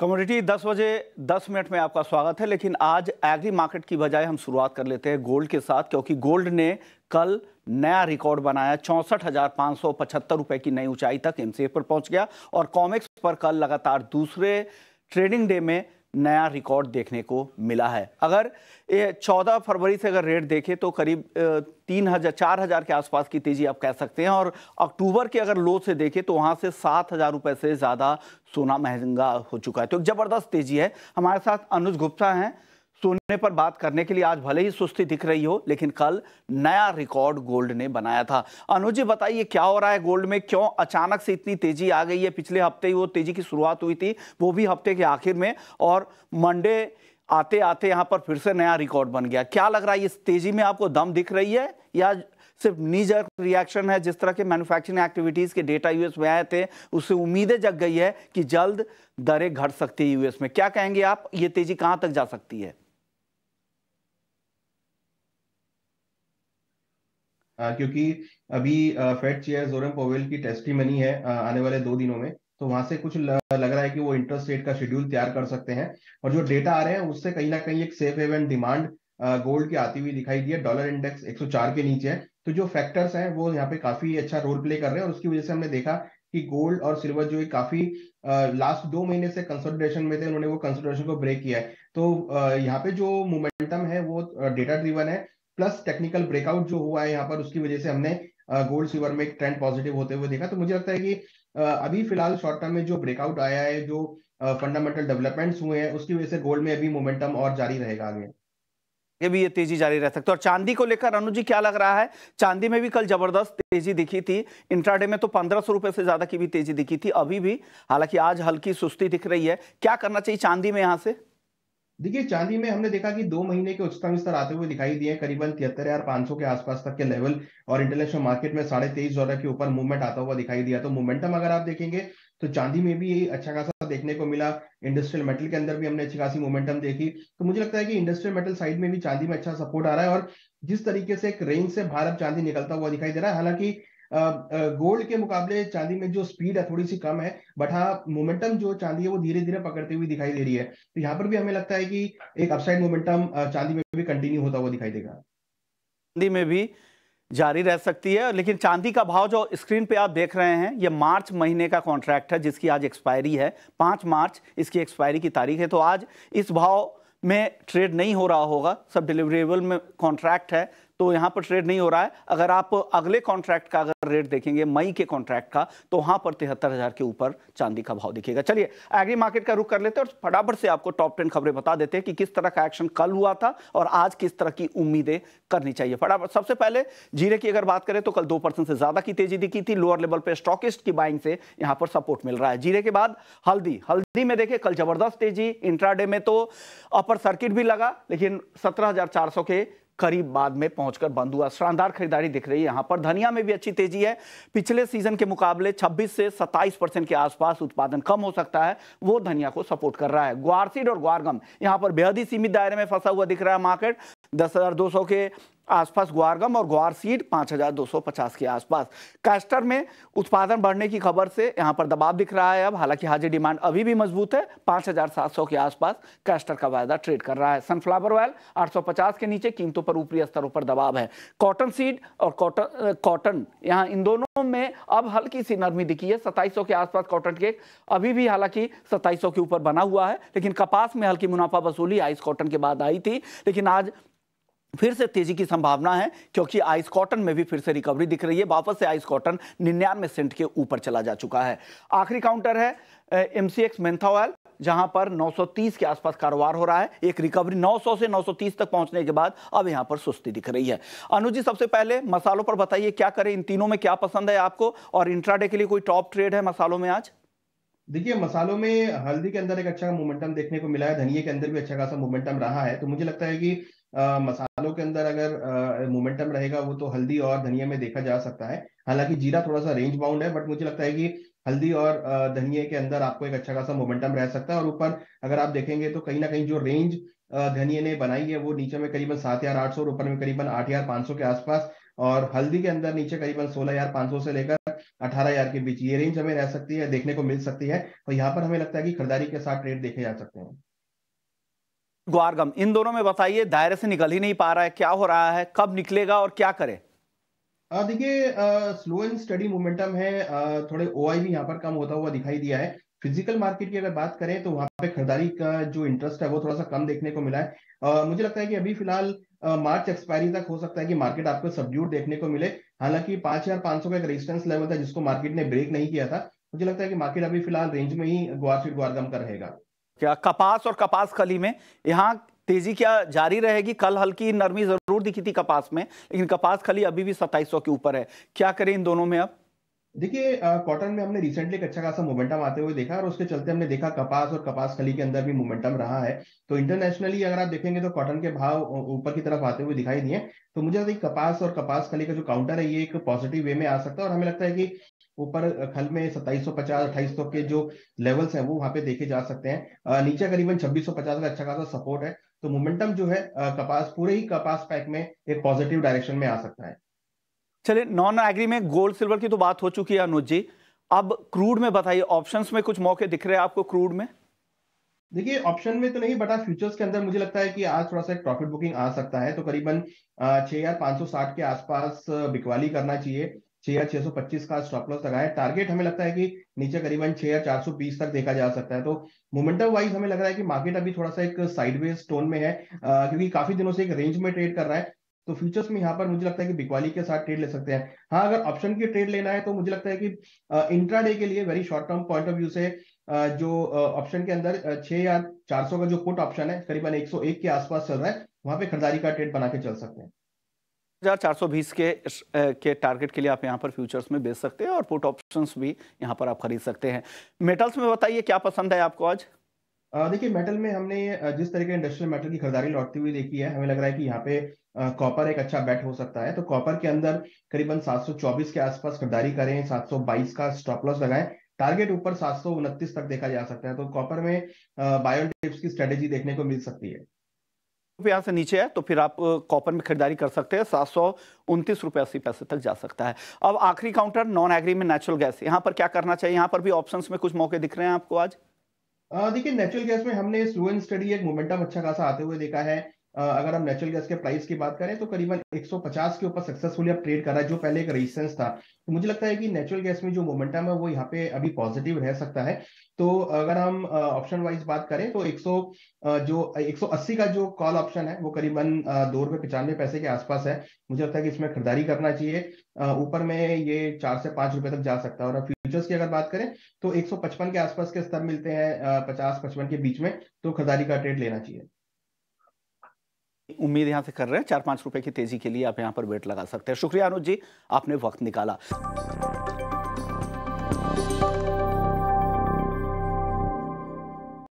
commodity 10 बजे 10 minute में आपका स्वागत है लेकिन आज एग्री मार्केट की बजाय हम शुरुआत कर लेते हैं गोल्ड के साथ क्योंकि गोल्ड ने कल नया रिकॉर्ड बनाया चौंसठ हजार पाँच सौ पचहत्तर रुपये की नई ऊंचाई तक एम पर पहुंच गया और कॉमेक्स पर कल लगातार दूसरे ट्रेडिंग डे में नया रिकॉर्ड देखने को मिला है अगर चौदह फरवरी से अगर रेट देखें तो करीब तीन हज़ार चार हज़ार के आसपास की तेज़ी आप कह सकते हैं और अक्टूबर के अगर लो से देखें तो वहाँ से सात हज़ार रुपये से ज़्यादा सोना महंगा हो चुका है तो एक ज़बरदस्त तेज़ी है हमारे साथ अनुज गुप्ता हैं सोने पर बात करने के लिए आज भले ही सुस्ती दिख रही हो लेकिन कल नया रिकॉर्ड गोल्ड ने बनाया था अनुज जी बताइए क्या हो रहा है गोल्ड में क्यों अचानक से इतनी तेजी आ गई है पिछले हफ्ते ही वो तेजी की शुरुआत हुई थी वो भी हफ्ते के आखिर में और मंडे आते आते यहाँ पर फिर से नया रिकॉर्ड बन गया क्या लग रहा है इस तेजी में आपको दम दिख रही है या सिर्फ नीजर रिएक्शन है जिस तरह के मैन्युफैक्चरिंग एक्टिविटीज़ के डेटा यूएस में आए थे उससे उम्मीदें जग गई है कि जल्द दरें घट सकती है यूएस में क्या कहेंगे आप ये तेजी कहाँ तक जा सकती है क्योंकि अभी फेड चेयर जोरम पोवेल की टेस्ट ही मनी है आने वाले दो दिनों में तो वहां से कुछ लग रहा है कि वो इंटरेस्ट रेट का शेड्यूल तैयार कर सकते हैं और जो डेटा आ रहे हैं उससे कहीं ना कहीं एक सेफ हेवन डिमांड गोल्ड की आती हुई दिखाई दी है डॉलर इंडेक्स 104 के नीचे है तो जो फैक्टर्स हैं वो यहाँ पे काफी अच्छा रोल प्ले कर रहे हैं और उसकी वजह से हमने देखा कि गोल्ड और सिल्वर जो है काफी लास्ट दो महीने से कंसोलिडेशन में थे उन्होंने वो कंसोलिडेशन को ब्रेक किया है तो यहाँ पे जो मोमेंटम है वो डेटा ड्रिवन है प्लस टेक्निकल ब्रेकआउट जो हुआ है यहाँ पर उसकी वजह से हमने गोल्ड सिल्वर में एक ट्रेंड पॉजिटिव होते हुए देखा तो मुझे लगता है कि अभी फिलहाल शॉर्ट टर्म में जो ब्रेकआउट आया है जो फंडामेंटल डेवलपमेंट्स हुए हैं उसकी वजह से गोल्ड में अभी मोमेंटम और जारी रहेगा आगे ये भी ये तेजी जारी रह सकती है और चांदी को लेकर अनु जी क्या लग रहा है चांदी में भी कल जबरदस्त तेजी दिखी थी इंट्राडे में तो पंद्रह सौ रुपए से ज्यादा की भी तेजी दिखी थी अभी भी हालांकि आज हल्की सुस्ती दिख रही है क्या करना चाहिए चांदी में यहाँ से देखिए चांदी में हमने देखा कि दो महीने के उच्चतम स्तर आते हुए दिखाई दिए करीबन तिहत्तर हजार पांच सौ के आसपास तक के लेवल और इंटरनेशनल मार्केट में साढ़े तेईस डॉलर के ऊपर मूवमेंट आता हुआ दिखाई दिया तो मोमेंटम अगर आप देखेंगे तो चांदी में भी अच्छा खासा देखने को मिला इंडस्ट्रियल मेटल के अंदर भी हमने अच्छी खासी मोमेंटम देखी तो मुझे लगता है कि इंडस्ट्रियल मेटल साइड में भी चांदी में अच्छा सपोर्ट आ रहा है और जिस तरीके से एक रेंज से भारत चांदी निकलता हुआ दिखाई दे रहा है हालांकि गोल्ड के मुकाबले चांदी में जो स्पीड है थोड़ी सी कम है बट हाँ मोमेंटम जो चांदी है वो धीरे धीरे पकड़ते हुए दिखाई दे रही है तो यहाँ पर भी हमें लगता है कि एक अपसाइड मोमेंटम चांदी में भी कंटिन्यू होता हुआ दिखाई देगा चांदी में भी जारी रह सकती है लेकिन चांदी का भाव जो स्क्रीन पे आप देख रहे हैं ये मार्च महीने का कॉन्ट्रैक्ट है जिसकी आज एक्सपायरी है पाँच मार्च इसकी एक्सपायरी की तारीख है तो आज इस भाव में ट्रेड नहीं हो रहा होगा सब डिलीवरेबल में कॉन्ट्रैक्ट है तो यहां पर ट्रेड नहीं हो रहा है अगर आप अगले कॉन्ट्रैक्ट का अगर रेट देखेंगे मई के कॉन्ट्रैक्ट का तो वहां पर तिहत्तर हज़ार के ऊपर चांदी का भाव दिखेगा चलिए एग्री मार्केट का रुख कर लेते हैं और फटाफट से आपको टॉप टेन खबरें बता देते हैं कि किस तरह का एक्शन कल हुआ था और आज किस तरह की उम्मीदें करनी चाहिए फटाफट सबसे पहले जीरे की अगर बात करें तो कल दो परसेंट से ज़्यादा की तेजी दिखी थी लोअर लेवल पर स्टॉकिस्ट की बाइंग से यहाँ पर सपोर्ट मिल रहा है जीरे के बाद हल्दी हल्दी में देखे कल जबरदस्त तेजी इंट्राडे में तो अपर सर्किट भी लगा लेकिन सत्रह के करीब बाद में पहुंचकर बंद हुआ शानदार खरीदारी दिख रही है यहाँ पर धनिया में भी अच्छी तेजी है पिछले सीजन के मुकाबले 26 से 27 परसेंट के आसपास उत्पादन कम हो सकता है वो धनिया को सपोर्ट कर रहा है ग्वारसीड और ग्वारगम यहां पर बेहद ही सीमित दायरे में फंसा हुआ दिख रहा है मार्केट दस हजार दो सौ के आसपास ग्वारगम और ग्वार सीड 5,250 के आसपास कैस्टर में उत्पादन बढ़ने की खबर से यहाँ पर दबाव दिख रहा है अब हालांकि हाजिर डिमांड अभी भी मजबूत है 5,700 के आसपास कैस्टर का वायदा ट्रेड कर रहा है सनफ्लावर ऑयल 850 के नीचे कीमतों पर ऊपरी स्तरों पर दबाव है कॉटन सीड और कॉटन कॉटन यहाँ इन दोनों में अब हल्की सी नरमी दिखी है 2700 के आसपास कॉटन केक अभी भी हालांकि 2700 के ऊपर बना हुआ है लेकिन कपास में हल्की मुनाफा वसूली आइस कॉटन के बाद आई थी लेकिन आज फिर से तेजी की संभावना है क्योंकि आइस कॉटन में भी फिर से रिकवरी दिख रही है वापस से आइस कॉटन निन्यानवे सेंट के ऊपर चला जा चुका है आखिरी काउंटर है M C X mentha oil जहां पर 930 के आसपास कारोबार हो रहा है एक रिकवरी 900 से 930 तक पहुंचने के बाद अब यहां पर सुस्ती दिख रही है अनुजी सबसे पहले मसालों पर बताइए क्या करें इन तीनों में क्या पसंद है आपको और इंट्राडे के लिए कोई टॉप ट्रेड है मसालों में आज देखिए मसालों में हल्दी के अंदर एक अच्छा मोमेंटम देखने को मिला है धनिया के अंदर भी अच्छा खासा मोमेंटम रहा है तो मुझे लगता है कि मसालों के अंदर अगर मोमेंटम रहेगा वो तो हल्दी और धनिया में देखा जा सकता है हालांकि जीरा थोड़ा सा रेंज बाउंड है बट मुझे लगता है कि हल्दी और धनिया के अंदर आपको एक अच्छा खासा मोमेंटम रह सकता है और ऊपर अगर आप देखेंगे तो कहीं ना कहीं जो रेंज धनिया ने बनाई है वो नीचे में करीबन सात हजार आठ सौ और ऊपर में करीबन आठ हजार पांच सौ के आसपास और हल्दी के अंदर नीचे करीबन सोलह हजार पांच सौ से लेकर अठारह हजार के बीच ये रेंज हमें रह सकती है देखने को मिल सकती है और यहाँ पर हमें लगता है कि खरीदारी के साथ ट्रेड देखे जा सकते हैं ग्वारगम इन दोनों में बताइए दायरे से निकल ही नहीं पा रहा है क्या हो रहा है कब निकलेगा और क्या करे देखिए स्लो एंड स्टडी मोमेंटम है आ, थोड़े ओ भी यहाँ पर कम होता हुआ दिखाई दिया है फिजिकल मार्केट की अगर बात करें तो वहां पे खरीदारी का जो इंटरेस्ट है वो थोड़ा सा कम देखने को मिला है आ, मुझे लगता है कि अभी फिलहाल मार्च एक्सपायरी तक हो सकता है कि मार्केट आपको सब्ड्यूट देखने को मिले हालांकि पांच हजार पांच सौ का एक रेजिस्टेंस लेवल था जिसको मार्केट ने ब्रेक नहीं किया था मुझे लगता है कि मार्केट अभी फिलहाल रेंज में ही ग्वार ग्वारगम का रहेगा क्या कपास और कपास खली में यहाँ तेजी क्या जारी रहेगी कल हल्की नरमी जरूर दिखी थी कपास में लेकिन कपास खली अभी भी सत्ताईस के ऊपर है क्या करें इन दोनों में अब देखिए कॉटन में हमने रिसेंटली अच्छा खासा मोमेंटम आते हुए देखा और उसके चलते हमने देखा कपास और कपास खली के अंदर भी मोमेंटम रहा है तो इंटरनेशनली अगर आप देखेंगे तो कॉटन के भाव ऊपर की तरफ आते हुए दिखाई दिए तो मुझे लगता है कपास और कपास खली का जो काउंटर है ये एक पॉजिटिव वे में आ सकता है और हमें लगता है कि ऊपर खल में 2750 सौ के जो लेवल्स हैं वो वहां पे देखे जा सकते हैं नीचे करीबन 2650 का अच्छा खासा सपोर्ट है तो मोमेंटम जो है कपास पूरे ही कपास पैक में एक पॉजिटिव डायरेक्शन में आ सकता है चलिए नॉन एग्री में गोल्ड सिल्वर की तो बात हो चुकी है अनुज जी अब क्रूड में बताइए ऑप्शंस में कुछ मौके दिख रहे हैं आपको क्रूड में देखिए ऑप्शन में तो नहीं बटा हाँ, फ्यूचर्स के अंदर मुझे लगता है कि आज थोड़ा सा एक प्रॉफिट बुकिंग आ सकता है तो करीबन छह हजार पांच सौ साठ के आसपास बिकवाली करना चाहिए छह छह सौ पच्चीस का स्टॉप लॉस लगाया टारगेट हमें लगता है कि नीचे करीबन छह हजार चार सौ बीस तक देखा जा सकता है तो मोमेंटम वाइज हमें लग रहा है कि मार्केट अभी थोड़ा सा एक साइडवेज टोन में है आ, क्योंकि काफी दिनों से एक रेंज में ट्रेड कर रहा है तो फ्यूचर्स में यहाँ पर मुझे लगता है कि बिकवाली के साथ ट्रेड ले सकते हैं हाँ अगर ऑप्शन की ट्रेड लेना है तो मुझे लगता है कि डे के लिए very short term point of view से जो ऑप्शन के अंदर छह या चार सौ का जो पुट ऑप्शन है करीबन एक सौ एक के आसपास चल रहा है वहां पे खरीदारी का ट्रेड बना के चल सकते हैं हजार चार सौ बीस के के टारगेट के लिए आप यहाँ पर फ्यूचर्स में बेच सकते हैं और पुट ऑप्शंस भी यहाँ पर आप खरीद सकते हैं मेटल्स में बताइए क्या पसंद है आपको आज देखिए मेटल में हमने जिस तरह के इंडस्ट्रियल मेटल की खरीदारी लौटती हुई देखी है हमें लग रहा है कि यहाँ पे कॉपर एक अच्छा बैट हो सकता है तो कॉपर के अंदर करीबन 724 के आसपास खरीदारी करें 722 का स्टॉप लॉस लगाएं टारगेट ऊपर सात तक देखा जा सकता है तो कॉपर में बायोटिप्स की स्ट्रेटेजी देखने को मिल सकती है रुपया से नीचे है तो फिर आप कॉपर में खरीदारी कर सकते हैं सात सौ उनतीस रुपये अस्सी पैसे तक जा सकता है अब आखिरी काउंटर नॉन एग्री में नेचुरल गैस यहाँ पर क्या करना चाहिए यहाँ पर भी ऑप्शन में कुछ मौके दिख रहे हैं आपको आज देखिए नेचुरल गैस में हमने स्लो एंड स्टडी एक मोमेंटम अच्छा खासा आते हुए देखा है अगर हम नेचुरल गैस के प्राइस की बात करें तो करीबन 150 के ऊपर सक्सेसफुली अब ट्रेड कर रहा है जो पहले एक रेजिस्टेंस था तो मुझे लगता है कि नेचुरल गैस में जो मोमेंटम है वो यहाँ पे अभी पॉजिटिव रह सकता है तो अगर हम ऑप्शन वाइज बात करें तो 100 जो 180 का जो कॉल ऑप्शन है वो करीबन दो रुपए पचानवे पैसे के आसपास है मुझे लगता है कि इसमें खरीदारी करना चाहिए ऊपर में ये चार से पांच रुपए तक जा सकता है और फ्यूचर्स की अगर बात करें तो 155 के आसपास के स्तर मिलते हैं पचास पचपन के बीच में तो खरीदारी का ट्रेड लेना चाहिए उम्मीद यहाँ से कर रहे हैं चार पाँच रुपए की तेजी के लिए आप यहाँ पर वेट लगा सकते हैं शुक्रिया अनुज जी आपने वक्त निकाला